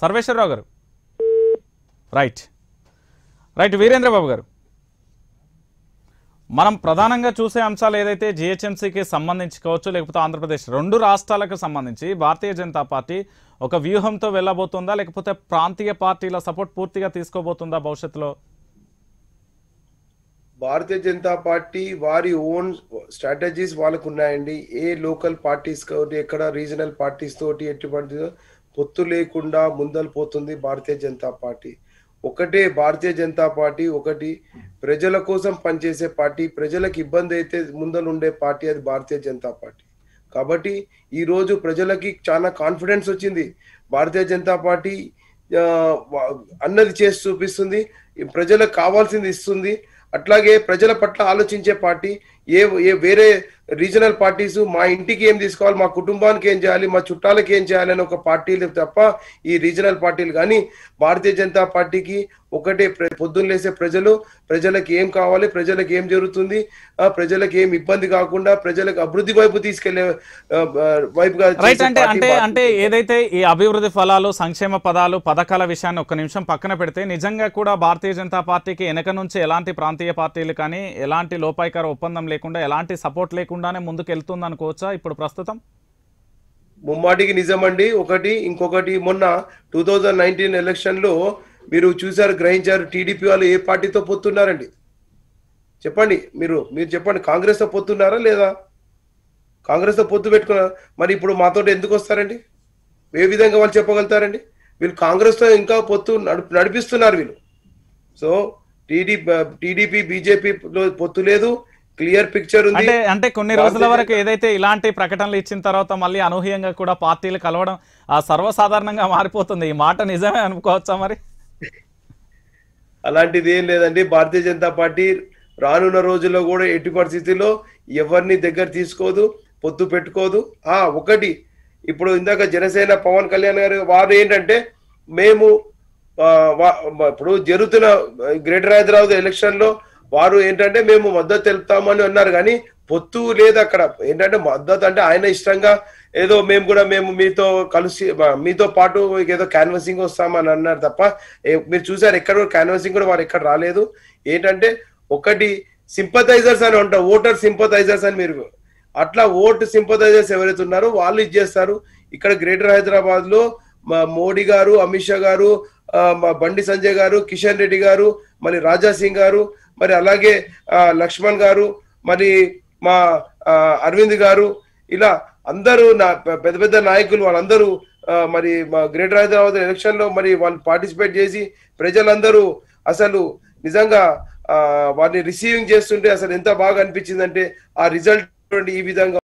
సర్వేశ్వరరావు గారు right right Veerendra Babu గారు మనం ప్రధానంగా చూసే అంశాలు ఏదైతే జిహెచ్ఎంసీకి సంబంధించి కావచ్చు లేకపోతే ఆంధ్రప్రదేశ్ రెండు రాష్ట్రాలకు సంబంధించి భారతీయ జనతా పార్టీ ఒక వ్యూహంతో వెళ్ళబోతుందా లేకపోతే ప్రాంతీయ పార్టీల సపోర్ట్ పూర్తిగా తీసుకోబోతుందా భవిష్యత్తులో భారతీయ జనతా పార్టీ వారి ఓన్ స్ట్రాటజీస్ వాళ్ళకు ఉన్నాయండి ఏ లోకల్ పార్టీస్ ఎక్కడ రీజనల్ పార్టీస్ తోటి ఎట్టి పొత్తు లేకుండా ముందలు పోతుంది భారతీయ జనతా పార్టీ ఒకటే భారతీయ జనతా పార్టీ ఒకటి ప్రజల కోసం పనిచేసే పార్టీ ప్రజలకు ఇబ్బంది అయితే ముందలుండే పార్టీ అది భారతీయ జనతా పార్టీ కాబట్టి ఈరోజు ప్రజలకి చాలా కాన్ఫిడెన్స్ వచ్చింది భారతీయ జనతా పార్టీ అన్నది చేసి చూపిస్తుంది ప్రజలకు కావాల్సింది ఇస్తుంది అట్లాగే ప్రజల పట్ల ఆలోచించే పార్టీ ఏ ఏ వేరే రీజనల్ పార్టీస్ మా ఇంటికి ఏం తీసుకోవాలి మా కుటుంబానికి ఏం చేయాలి మా చుట్టాలకి ఏం చేయాలి అని ఒక పార్టీలు తప్ప ఈ రీజనల్ పార్టీలు కానీ భారతీయ జనతా పార్టీకి ఒకటే పొద్దున్న లేసే ప్రజలు ప్రజలకు ఏం కావాలి ప్రజలకు ఏం జరుగుతుంది ప్రజలకు ఏం ఇబ్బంది కాకుండా ప్రజలకు అభివృద్ధి వైపు తీసుకెళ్లే వైపుగా అంటే అంటే అంటే ఏదైతే ఈ అభివృద్ధి ఫలాలు సంక్షేమ పదాలు పథకాల విషయాన్ని ఒక్క నిమిషం పక్కన పెడితే నిజంగా కూడా భారతీయ జనతా పార్టీకి వెనక నుంచి ఎలాంటి ప్రాంతీయ పార్టీలు కానీ ఎలాంటి లోపాయికర ఒప్పందం లేకుండా ఎలాంటి సపోర్ట్ లేకుండానే ముందుకు వెళ్తుంది అనుకోవచ్చా ఇప్పుడు ప్రస్తుతం ముమ్మాటికి నిజమండి ఒకటి ఇంకొకటి మొన్న టూ థౌజండ్ నైన్టీన్ ఎలక్షన్లో మీరు చూశారు గ్రహించారు టీడీపీ వాళ్ళు ఏ పార్టీతో పొత్తున్నారండి చెప్పండి మీరు మీరు చెప్పండి కాంగ్రెస్తో పొత్తున్నారా లేదా కాంగ్రెస్తో పొత్తు పెట్టుకున్నారు మరి ఇప్పుడు మాతో ఎందుకు వస్తారండి ఏ విధంగా వాళ్ళు చెప్పగలుగుతారండి వీళ్ళు కాంగ్రెస్తో ఇంకా పొత్తు నడిపిస్తున్నారు వీళ్ళు సో టీడీపీ టీడీపీ బీజేపీలో పొత్తు లేదు క్లియర్ పిక్చర్ ఉంది అంటే అంటే కొన్ని రోజుల వరకు ఏదైతే ఇలాంటి ప్రకటనలు ఇచ్చిన తర్వాత మళ్ళీ అనూహ్యంగా కూడా పార్టీలు కలవడం సర్వసాధారణంగా మారిపోతుంది ఈ మాట నిజమే అనుకోవచ్చా మరి అలాంటిది ఏం లేదండి భారతీయ జనతా పార్టీ రానున్న రోజుల్లో కూడా ఎట్టి పరిస్థితుల్లో ఎవరిని దగ్గర తీసుకోదు పొత్తు పెట్టుకోదు ఆ ఒకటి ఇప్పుడు ఇందాక జనసేన పవన్ కళ్యాణ్ గారు వారు ఏంటంటే మేము ఇప్పుడు జరుగుతున్న గ్రేటర్ హైదరాబాద్ లో వారు ఏంటంటే మేము మద్దతు తెలుపుతామని అన్నారు కానీ పొత్తు లేదు అక్కడ ఏంటంటే మద్దతు అంటే ఆయన ఇష్టంగా ఏదో మేము కూడా మేము మీతో కలిసి మీతో పాటు ఏదో క్యాన్వసింగ్ వస్తామని అన్నారు తప్ప మీరు చూసారు ఎక్కడ కూడా క్యాన్వసింగ్ కూడా వారు ఎక్కడ రాలేదు ఏంటంటే ఒకటి సింపథైజర్స్ అని ఉంటారు ఓటర్ సింపథైజర్స్ అని మీరు అట్లా ఓటు సింపథైజర్స్ ఎవరైతే ఉన్నారో వాళ్ళు ఇచ్చేస్తారు ఇక్కడ గ్రేటర్ హైదరాబాద్ లో మా మోడీ గారు అమిత్ షా గారు మా బండి సంజయ్ గారు కిషన్ రెడ్డి గారు మళ్ళీ రాజా సింగ్ గారు మరి అలాగే లక్ష్మణ్ గారు మరి మా అరవింద్ గారు ఇలా అందరూ నా పెద్ద పెద్ద నాయకులు వాళ్ళందరూ మరి మా గ్రేటర్ హైదరాబాద్ ఎలక్షన్ లో మరి వాళ్ళు పార్టిసిపేట్ చేసి ప్రజలందరూ అసలు నిజంగా వారిని రిసీవింగ్ చేస్తుంటే అసలు ఎంత బాగా అనిపించిందంటే ఆ రిజల్ట్ ఈ విధంగా